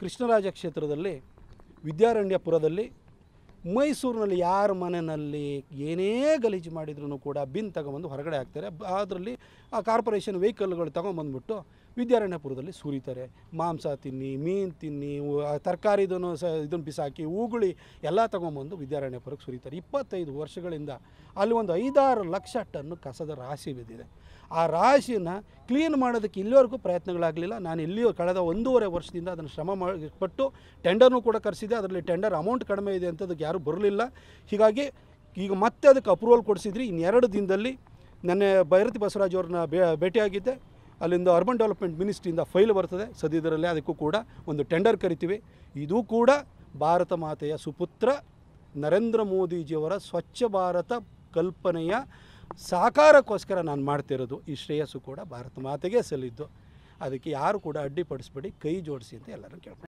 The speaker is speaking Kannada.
ಕೃಷ್ಣರಾಜ ಕ್ಷೇತ್ರದಲ್ಲಿ ವಿದ್ಯಾರಣ್ಯಪುರದಲ್ಲಿ ಮೈಸೂರಿನಲ್ಲಿ ಯಾರ ಮನೆಯಲ್ಲಿ ಏನೇ ಗಲೀಜು ಮಾಡಿದ್ರೂ ಕೂಡ ಬಿನ್ ತಗೊಂಬಂದು ಹೊರಗಡೆ ಹಾಕ್ತಾರೆ ಅದರಲ್ಲಿ ಆ ಕಾರ್ಪೊರೇಷನ್ ವೆಹಿಕಲ್ಗಳು ತಗೊಂಬಂದ್ಬಿಟ್ಟು ವಿದ್ಯಾರಣ್ಯಪುರದಲ್ಲಿ ಸುರಿತಾರೆ ಮಾಂಸ ತಿನ್ನಿ ಮೀನು ತಿನ್ನಿ ಇದನ್ನು ಸ ಇದನ್ನು ಬಿಸಾಕಿ ಉಗುಳಿ ಎಲ್ಲ ತೊಗೊಂಬಂದು ವಿದ್ಯಾರಣ್ಯಪುರಕ್ಕೆ ಸುರಿತಾರೆ ಇಪ್ಪತ್ತೈದು ವರ್ಷಗಳಿಂದ ಅಲ್ಲಿ ಒಂದು ಐದಾರು ಲಕ್ಷ ಟನ್ನು ಕಸದ ರಾಶಿ ಬಿದ್ದಿದೆ ಆ ರಾಶಿನ ಕ್ಲೀನ್ ಮಾಡೋದಕ್ಕೆ ಇಲ್ಲಿವರೆಗೂ ಪ್ರಯತ್ನಗಳಾಗಲಿಲ್ಲ ನಾನು ಇಲ್ಲಿಯೂ ಕಳೆದ ಒಂದೂವರೆ ವರ್ಷದಿಂದ ಅದನ್ನು ಶ್ರಮ ಮಾಡಿ ಪಟ್ಟು ಟೆಂಡರ್ನೂ ಕೂಡ ಕರೆಸಿದೆ ಅದರಲ್ಲಿ ಟೆಂಡರ್ ಅಮೌಂಟ್ ಕಡಿಮೆ ಇದೆ ಅಂತದಕ್ಕೆ ಯಾರೂ ಬರಲಿಲ್ಲ ಹೀಗಾಗಿ ಈಗ ಮತ್ತೆ ಅದಕ್ಕೆ ಅಪ್ರೂವಲ್ ಕೊಡಿಸಿದ್ರಿ ಇನ್ನೆರಡು ದಿನದಲ್ಲಿ ನನ್ನ ಭೈರತಿ ಬಸವರಾಜ್ ಅವ್ರನ್ನ ಭೇಟಿಯಾಗಿದ್ದೆ ಅಲ್ಲಿಂದ ಅರ್ಬನ್ ಡೆವಲಪ್ಮೆಂಟ್ ಮಿನಿಸ್ಟ್ರಿಯಿಂದ ಫೈಲ್ ಬರ್ತದೆ ಸದ್ಯದರಲ್ಲೇ ಅದಕ್ಕೂ ಕೂಡ ಒಂದು ಟೆಂಡರ್ ಕರಿತೀವಿ ಇದೂ ಕೂಡ ಭಾರತ ಮಾತೆಯ ಸುಪುತ್ರ ನರೇಂದ್ರ ಮೋದಿಜಿಯವರ ಸ್ವಚ್ಛ ಭಾರತ ಕಲ್ಪನೆಯ ಸಾಕಾರಕ್ಕೋಸ್ಕರ ನಾನು ಮಾಡ್ತಿರೋದು ಈ ಶ್ರೇಯಸ್ಸು ಕೂಡ ಭಾರತ ಮಾತೆಗೆ ಸಲ್ಲಿದ್ದು ಅದಕ್ಕೆ ಯಾರು ಕೂಡ ಅಡ್ಡಿಪಡಿಸ್ಬೇಡಿ ಕೈ ಜೋಡಿಸಿ ಅಂತ ಎಲ್ಲರೂ ಕೇಳ್ಕೊಂಡು